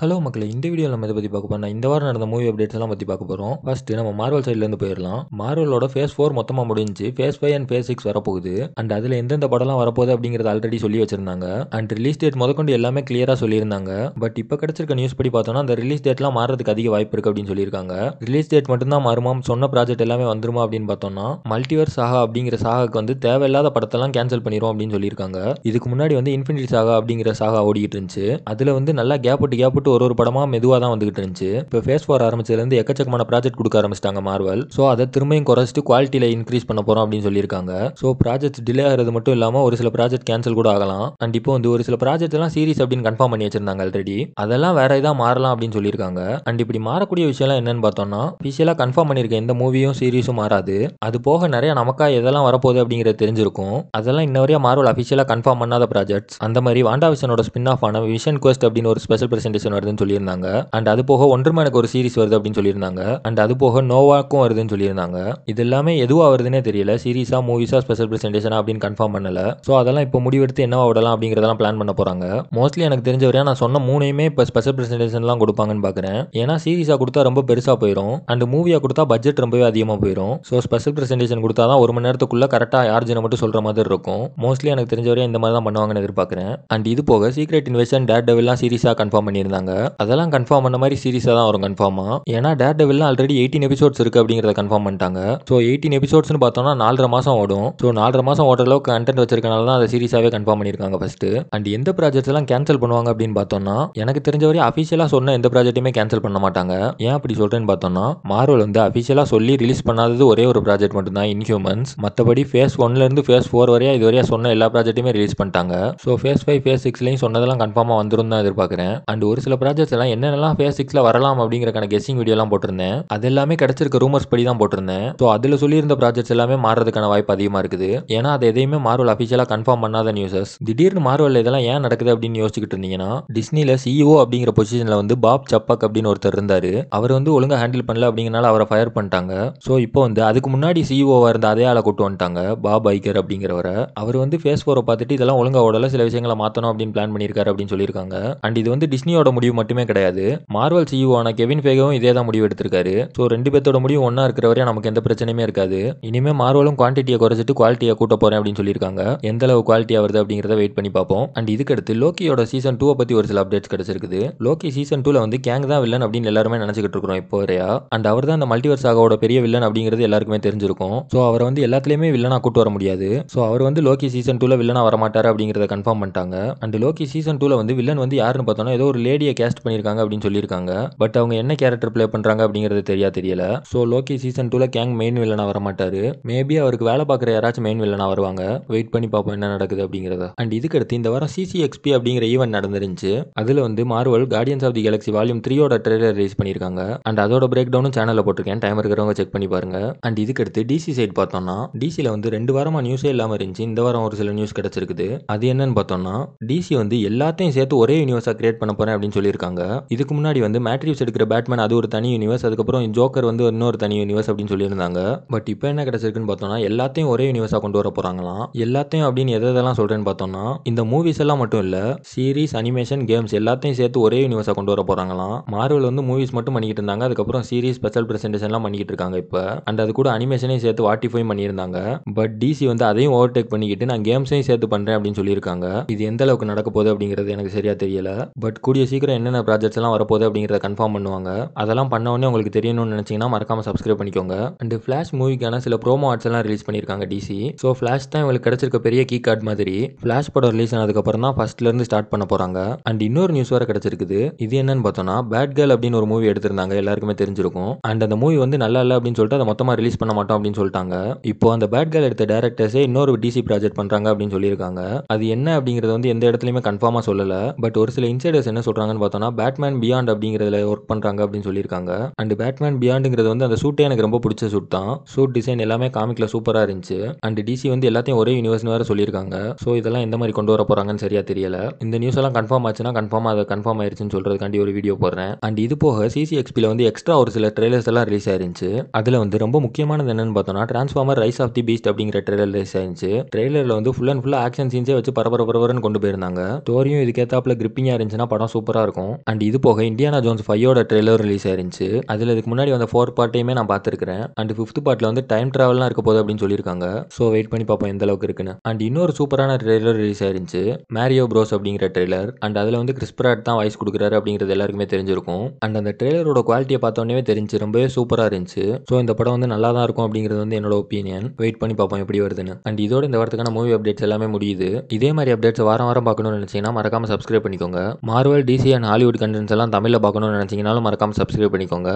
hello மக்களே இந்த video நம்ம இதை பற்றி பார்க்க போறோம் இந்த வாரம் நடந்த மூவி அப்டேட்ஸ் எல்லாம் பற்றி பார்க்க போகிறோம் ஃபர்ஸ்ட் நம்ம மார்வல் இருந்து போயிடலாம் மார்வலோட ஃபேஸ் ஃபோர் மொத்தமாக முடிஞ்சு phase five and phase six வரப்போகுது அண்ட் அதில் எந்தெந்த படம்லாம் வரப்போகுது அப்படிங்கிறது ஆல்ரெடி சொல்லி வச்சிருந்தாங்க அண்ட் ரிலீஸ் டேட் முதற்கொண்டு எல்லாமே கிளியரா சொல்லியிருந்தாங்க பட் இப்போ கிடச்சிருக்க நியூஸ் படி பார்த்தோம்னா அந்த ரிலீஸ் டேட்லாம் மாறதுக்கு அதிக வாய்ப்பு இருக்குது அப்படின்னு சொல்லியிருக்காங்க ரிலீஸ் டேட் மட்டும்தான் மாறுமா சொன்ன ப்ராஜெக்ட் எல்லாமே வந்துருமா அப்படின்னு பார்த்தோம்னா மல்டிவர் சாகா அப்படிங்கிற சாகாக்கு வந்து தேவையில்லாத படத்தெல்லாம் கேன்சல் பண்ணிடும் அப்படின்னு சொல்லியிருக்காங்க இதுக்கு முன்னாடி வந்து இன்ஃபினிட்டி சாகா அப்படிங்கிற சாகா ஓடிக்கிட்டு இருந்துச்சு அதில் வந்து நல்லா கேப் விட்டு கேப் சொல்லிட்டு ஒரு ஒரு படமா மெதுவாக தான் வந்துகிட்டு இருந்துச்சு இப்போ ஃபேஸ் ஃபோர் ஆரம்பிச்சதுலேருந்து எக்கச்சக்கமான ப்ராஜெக்ட் கொடுக்க ஆரம்பிச்சிட்டாங்க மார்வல் ஸோ அதை திரும்பியும் குறைச்சிட்டு குவாலிட்டியில் இன்க்ரீஸ் பண்ண போகிறோம் அப்படின்னு சொல்லியிருக்காங்க ஸோ ப்ராஜெக்ட் டிலே ஆகிறது மட்டும் இல்லாமல் ஒரு சில ப்ராஜெக்ட் கேன்சல் கூட ஆகலாம் அண்ட் இப்போ வந்து ஒரு சில ப்ராஜெக்ட் எல்லாம் சீரிஸ் அப்படின்னு கன்ஃபார்ம் பண்ணி வச்சிருந்தாங்க ஆல்ரெடி அதெல்லாம் வேற இதாக மாறலாம் அப்படின்னு சொல்லியிருக்காங்க அண்ட் இப்படி மாறக்கூடிய விஷயம்லாம் என்னன்னு பார்த்தோம்னா ஃபிஷியலாக கன்ஃபார்ம் பண்ணியிருக்க எந்த மூவியும் சீரிஸும் மாறாது அது போக நிறைய நமக்கா எதெல்லாம் வரப்போகுது அப்படிங்கிறது தெரிஞ்சிருக்கும் அதெல்லாம் இன்ன வரையும் மார்வல் அஃபிஷியலாக கன்ஃபார்ம் பண்ணாத ப்ராஜெக்ட்ஸ் அந்த மாதிரி வாண்டா விஷனோட ஸ்பின் ஆஃப் ஆன விஷன் கோஸ்ட் அப்படின்னு ஒரு ஸ்பெஷல் பிரசன்டேஷன் வருதுன்னு சொல்லியிருந்தாங்க அண்ட் அது போக ஒன்றர்மேனுக்கு ஒரு சீரிஸ் வருது அப்படின்னு சொல்லியிருந்தாங்க அண்ட் அது போக நோவாக்கும் வருதுன்னு சொல்லியிருந்தாங்க இது எல்லாமே எதுவாக வருதுன்னே தெரியல சீரிஸா மூவிஸா ஸ்பெஷல் ப்ரெசன்டேஷனா அப்படின்னு கன்ஃபார்ம் பண்ணல ஸோ அதெல்லாம் இப்போ முடிவெடுத்து என்ன விடலாம் அப்படிங்கிறதெல்லாம் பிளான் பண்ண போறாங்க மோஸ்ட்லி எனக்கு தெரிஞ்ச வரையா நான் சொன்ன மூணையுமே இப்போ ஸ்பெஷல் ப்ரெசன்டேஷன்லாம் கொடுப்பாங்கன்னு பார்க்குறேன் ஏன்னா சீரிஸாக கொடுத்தா ரொம்ப பெருசாக போயிடும் அண்ட் மூவியாக கொடுத்தா பட்ஜெட் ரொம்பவே அதிகமாக போயிடும் ஸோ ஸ்பெஷல் ப்ரெசன்டேஷன் கொடுத்தா தான் ஒரு மணி நேரத்துக்குள்ளே கரெக்டாக யார்ஜினை மட்டும் சொல்கிற மாதிரி இருக்கும் மோஸ்ட்லி எனக்கு தெரிஞ்ச வரையும் இந்த மாதிரி தான் பண்ணுவாங்கன்னு எதிர்பார்க்குறேன் அண்ட் இது போக சீக்ரெட் இன்வெஸ்ட் டேட் டெவெல்லாம் சீரிஸாக கன்ஃபார்ம் பண்ணியிருந்தாங்க சொல்லியிருந்தாங்க அதெல்லாம் கன்ஃபார்ம் பண்ண மாதிரி சீரிஸாக தான் வரும் கன்ஃபார்மாக ஏன்னா Daredevil already eighteen episodes இருக்குது அப்படிங்கிறத கன்ஃபார்ம் பண்ணிட்டாங்க ஸோ எயிட்டீன் எபிசோட்ஸ்னு பார்த்தோம்னா நாலரை மாதம் ஓடும் ஸோ நாலரை மாதம் ஓடுற அளவுக்கு கண்டென்ட் வச்சிருக்கனால தான் அதை சீரிஸாகவே கன்ஃபார்ம் பண்ணியிருக்காங்க ஃபஸ்ட்டு அண்ட் எந்த ப்ராஜெக்ட்ஸ் எல்லாம் கேன்சல் பண்ணுவாங்க அப்படின்னு பார்த்தோம்னா எனக்கு தெரிஞ்ச வரை அஃபிஷியலாக சொன்ன எந்த ப்ராஜெக்ட்டுமே கேன்சல் பண்ண மாட்டாங்க ஏன் அப்படி சொல்கிறேன்னு பார்த்தோம்னா மார்வல் வந்து அஃபிஷியலாக சொல்லி ரிலீஸ் பண்ணாதது ஒரே ஒரு ப்ராஜெக்ட் மட்டும்தான் இன்ஹியூமன்ஸ் மற்றபடி ஃபேஸ் ஒன்லேருந்து ஃபேஸ் ஃபோர் வரையா இது வரையா சொன்ன எல்லா ப்ராஜெக்ட்டுமே ரிலீஸ் பண்ணிட்டாங்க ஸோ ஃபேஸ் ஃபைவ் ஃபேஸ் சிக்ஸ்லையும் சொன்னதெல்லாம் கன்ஃபார்மாக வந்துடும் தான் எதிர்பார்க்குறேன் அண்ட் ஒரு சில ப்ராஜெக்ட்ஸ் எல்லாம் என்னென்னலாம் ஃபேஸ் சிக்ஸில் வரலாம் அப்படிங்கிறக்கான கெஸ்ஸிங் வீடியோலாம் போட்டிருந்தேன் அது எல்லாமே கிடச்சிருக்க ரூமர்ஸ் படி தான் போட்டிருந்தேன் ஸோ அதில் சொல்லியிருந்த ப்ராஜெக்ட்ஸ் எல்லாமே மாறதுக்கான வாய்ப்பு அதிகமாக இருக்குது ஏன்னா அது எதையுமே மார்வல் அஃபிஷியலாக கன்ஃபார்ம் பண்ணாத நியூஸஸ் திடீர்னு மார்வல் இதெல்லாம் ஏன் நடக்குது அப்படின்னு யோசிச்சுட்டு இருந்தீங்கன்னா டிஸ்னியில் சிஇஓ e அப்படிங்கிற பொசிஷனில் வந்து பாப் சப்பாக் அப்படின்னு ஒருத்தர் இருந்தார் அவர் வந்து ஒழுங்காக ஹேண்டில் பண்ணல அப்படிங்கிறனால அவரை ஃபயர் பண்ணிட்டாங்க ஸோ இப்போ வந்து அதுக்கு முன்னாடி சிஇஓவாக e இருந்த அதே ஆளை கொண்டு வந்துட்டாங்க பாப் ஐக்கர் அப்படிங்கிறவரை அவர் வந்து ஃபேஸ் ஃபோரை பார்த்துட்டு இதெல்லாம் ஒழுங்காக ஓடல சில விஷயங்களை மாற்றணும் அப்படின்னு பிளான் பண்ணியிருக்காரு அப்படின்னு சொல்லியிருக்காங்க அண்ட் இது வந்து டிஸ்னியோட முடிவு முடிவு மட்டுமே கிடையாது மார்வல் e ஆன கெவின் ஃபேகவும் இதே தான் முடிவு எடுத்திருக்காரு ஸோ ரெண்டு பேர்த்தோட முடிவு ஒன்றா இருக்கிற வரையும் நமக்கு எந்த பிரச்சனையுமே இருக்காது இனிமே மார்வலும் குவான்டிட்டியை குறைச்சிட்டு குவாலிட்டியை கூட்ட போறேன் அப்படின்னு சொல்லியிருக்காங்க எந்த அளவு குவாலிட்டியாக வருது அப்படிங்கிறத வெயிட் பண்ணி பார்ப்போம் அண்ட் இதுக்கடுத்து லோக்கியோட சீசன் டூவை பற்றி ஒரு சில அப்டேட்ஸ் கிடைச்சிருக்குது லோக்கி சீசன் டூவில் வந்து கேங் தான் வில்லன் அப்படின்னு எல்லாருமே நினச்சிக்கிட்டு இருக்கிறோம் இப்போ வரையா அண்ட் அவர் தான் அந்த மல்டிவர்ஸ் ஆகோட பெரிய வில்லன் அப்படிங்கிறது எல்லாருக்குமே தெரிஞ்சிருக்கும் ஸோ அவரை வந்து எல்லாத்துலேயுமே வில்லனா கூட்டு வர முடியாது ஸோ அவர் வந்து லோக்கி சீசன் டூல வில்லனா வர மாட்டாரு அப்படிங்கிறத கன்ஃபார்ம் பண்ணிட்டாங்க அண்ட் லோக்கி சீசன் டூல வந்து வில்லன் வந்து யாருன்னு பார்த்தோன்னா ஏதோ ஒரு லேடி லாக்கியை கேஸ்ட் பண்ணியிருக்காங்க அப்படின்னு சொல்லியிருக்காங்க பட் அவங்க என்ன கேரக்டர் பிளே பண்ணுறாங்க அப்படிங்கிறது தெரியா தெரியல ஸோ லோக்கி சீசன் டூல கேங் மெயின் வில்லனா வர மாட்டாரு மேபி அவருக்கு வேலை பார்க்குற யாராச்சும் மெயின் வில்லனா வருவாங்க வெயிட் பண்ணி பார்ப்போம் என்ன நடக்குது அப்படிங்கிறத அண்ட் இதுக்கடுத்து இந்த வாரம் சிசிஎக்ஸ்பி அப்படிங்கிற ஈவெண்ட் நடந்துருந்துச்சு அதில் வந்து Marvel Guardians of the Galaxy Volume த்ரீயோட ட்ரெய்லர் ரிலீஸ் பண்ணியிருக்காங்க அண்ட் அதோட பிரேக் டவுனும் சேனலில் போட்டிருக்கேன் டைம் இருக்கிறவங்க செக் பண்ணி பாருங்க அண்ட் இதுக்கடுத்து டிசி சைட் பார்த்தோம்னா டிசியில் வந்து ரெண்டு வாரமாக நியூஸே இல்லாமல் இருந்துச்சு இந்த வாரம் ஒரு சில நியூஸ் கிடச்சிருக்குது அது என்னன்னு பார்த்தோம்னா டிசி வந்து எல்லாத்தையும் சேர்த்து ஒரே யூனிவர்ஸாக கிரியேட் பண்ண போறேன் அப்படின்னு சொல்லியிருக்காங்க இதுக்கு முன்னாடி வந்து மேட்ரிவ்ஸ் எடுக்கிற பேட்மேன் அது ஒரு தனி யூனிவர்ஸ் அதுக்கப்புறம் ஜோக்கர் வந்து இன்னொரு தனி யூனிவர்ஸ் அப்படின்னு சொல்லியிருந்தாங்க பட் இப்போ என்ன கிடைச்சிருக்குன்னு பார்த்தோம்னா எல்லாத்தையும் ஒரே யூனிவர்ஸாக கொண்டு வர போகிறாங்களாம் எல்லாத்தையும் அப்படின்னு எதெல்லாம் சொல்கிறேன்னு பார்த்தோம்னா இந்த மூவிஸ் எல்லாம் மட்டும் இல்லை சீரீஸ் அனிமேஷன் கேம்ஸ் எல்லாத்தையும் சேர்த்து ஒரே யூனிவர்ஸாக கொண்டு வர போகிறாங்களாம் மார்வல் வந்து மூவிஸ் மட்டும் பண்ணிக்கிட்டு இருந்தாங்க அதுக்கப்புறம் சீரீஸ் ஸ்பெஷல் ப்ரெசென்டேஷன்லாம் பண்ணிக்கிட்டு இருக்காங்க இப்போ அண்ட் அது கூட அனிமேஷனையும் சேர்த்து வாட்டிஃபை பண்ணியிருந்தாங்க பட் டிசி வந்து அதையும் ஓவர்டேக் பண்ணிக்கிட்டு நான் கேம்ஸையும் சேர்த்து பண்ணுறேன் அப்படின்னு சொல்லியிருக்காங்க இது எந்த அளவுக்கு நடக்க போகுது அப்படிங்கிறது எனக்கு சரியாக தெரியல பட் கூடிய சீக்கிரம் ஃபியூச்சர் என்னென்ன ப்ராஜெக்ட்ஸ்லாம் எல்லாம் வரப்போகுது அப்படிங்கிறத கன்ஃபார்ம் பண்ணுவாங்க அதெல்லாம் பண்ண உடனே உங்களுக்கு தெரியணும்னு நினச்சிங்கன்னா மறக்காம சப்ஸ்கிரைப் பண்ணிக்கோங்க அண்ட் ஃப்ளாஷ் மூவிக்கான சில ப்ரோமோ ஆர்ட்ஸ் எல்லாம் ரிலீஸ் பண்ணியிருக்காங்க டிசி ஸோ ஃப்ளாஷ் தான் இவங்களுக்கு கிடைச்சிருக்க பெரிய கீ கார்ட் மாதிரி ஃப்ளாஷ் படம் ரிலீஸ் ஆனதுக்கப்புறம் தான் ஃபர்ஸ்ட்லேருந்து ஸ்டார்ட் பண்ண போகிறாங்க அண்ட் இன்னொரு நியூஸ் வேறு கிடச்சிருக்குது இது என்னன்னு பார்த்தோம்னா பேட் கேர்ள் அப்படின்னு ஒரு மூவி எடுத்திருந்தாங்க எல்லாருக்குமே தெரிஞ்சிருக்கும் அண்ட் அந்த மூவி வந்து நல்லா இல்லை அப்படின்னு சொல்லிட்டு அதை மொத்தமாக ரிலீஸ் பண்ண மாட்டோம் அப்படின்னு சொல்லிட்டாங்க இப்போ அந்த பேட் கேர்ள் எடுத்த டேரக்டர்ஸே இன்னொரு டிசி ப்ராஜெக்ட் பண்ணுறாங்க அப்படின்னு சொல்லியிருக்காங்க அது என்ன அப்படிங்கிறது வந்து எந்த இடத்துலையுமே கன்ஃபார்மாக சொல்லலை பட் ஒரு சில இன்சைடர்ஸ் என்ன சொல்கிறாங்க என்னன்னு பேட்மேன் பியாண்ட் அப்படிங்கிறதுல ஒர்க் பண்ணுறாங்க அப்படின்னு சொல்லியிருக்காங்க அண்ட் பேட்மேன் பியாண்டுங்கிறது வந்து அந்த சூட்டே எனக்கு ரொம்ப பிடிச்ச சூட் தான் சூட் டிசைன் எல்லாமே காமிக்கில் சூப்பராக இருந்துச்சு அண்ட் டிசி வந்து எல்லாத்தையும் ஒரே யூனிவர்ஸ்னு வேறு சொல்லியிருக்காங்க ஸோ இதெல்லாம் எந்த மாதிரி கொண்டு வர போகிறாங்கன்னு சரியாக தெரியல இந்த நியூஸ் எல்லாம் கன்ஃபார்ம் ஆச்சுன்னா கன்ஃபார்ம் அதை கன்ஃபார்ம் ஆயிருச்சுன்னு சொல்கிறதுக்காண்டி ஒரு வீடியோ போடுறேன் அண்ட் இது போக சிசிஎக்ஸ்பியில் வந்து எக்ஸ்ட்ரா ஒரு சில ட்ரெய்லர்ஸ் எல்லாம் ரிலீஸ் ஆயிருந்துச்சு அதில் வந்து ரொம்ப முக்கியமானது என்னன்னு பார்த்தோம்னா Transformer Rise of the Beast அப்படிங்கிற ட்ரெய்லர் ரிலீஸ் ஆயிருந்துச்சு ட்ரெய்லரில் வந்து ஃபுல் அண்ட் ஃபுல்லாக ஆக்ஷன் சீன்ஸே வச்சு பரபர பரபரன்னு கொண்டு போயிருந்தாங்க ஸ்டோரியும் இதுக்கேத்தாப்பில் கிரிப்பிங்காக இருந்துச்சுன்னா படம் சூப்பராக இருக்கும் அண்ட் இது போக இந்தியானா ஜோன்ஸ் ஃபைவோட ட்ரெய்லர் ரிலீஸ் ஆயிருந்துச்சு அதில் இதுக்கு முன்னாடி வந்த ஃபோர் பார்ட்டையுமே நான் பார்த்துருக்கேன் அண்ட் ஃபிஃப்த் பார்ட்டில் வந்து டைம் ட்ராவல்லாம் இருக்க போகுது அப்படின்னு சொல்லியிருக்காங்க ஸோ வெயிட் பண்ணி பார்ப்போம் எந்த அளவுக்கு இருக்குன்னு அண்ட் இன்னொரு சூப்பரான ட்ரெய்லர் ரிலீஸ் ஆயிருந்துச்சு மேரியோ ப்ரோஸ் அப்படிங்கிற ட்ரெய்லர் அண்ட் அதில் வந்து கிறிஸ்பிராட் தான் வாய்ஸ் கொடுக்குறாரு அப்படிங்கிறது எல்லாருக்குமே தெரிஞ்சிருக்கும் அண்ட் அந்த ட்ரெய்லரோட குவாலிட்டியை பார்த்தோன்னே தெரிஞ்சு ரொம்பவே சூப்பராக இருந்துச்சு ஸோ இந்த படம் வந்து நல்லா தான் இருக்கும் அப்படிங்கிறது வந்து என்னோட ஒப்பீனியன் வெயிட் பண்ணி பார்ப்போம் எப்படி வருதுன்னு அண்ட் இதோட இந்த வாரத்துக்கான மூவி அப்டேட்ஸ் எல்லாமே முடியுது இதே மாதிரி அப்டேட்ஸ் வாரம் வாரம் பார்க்கணும்னு நினச்சிங்கன்னா மறக்காம சப்ஸ்கிரைப் பண்ணிக்கோங்க மார்வல் டிசி ஹாலிவுட் கண்டென்ட்ஸ் எல்லாம் தமிழில் பார்க்கணுன்னு நினச்சிங்கனாலும் மறக்காமல் சப்ஸ்கிரைப் பண்ணிக்கோங்க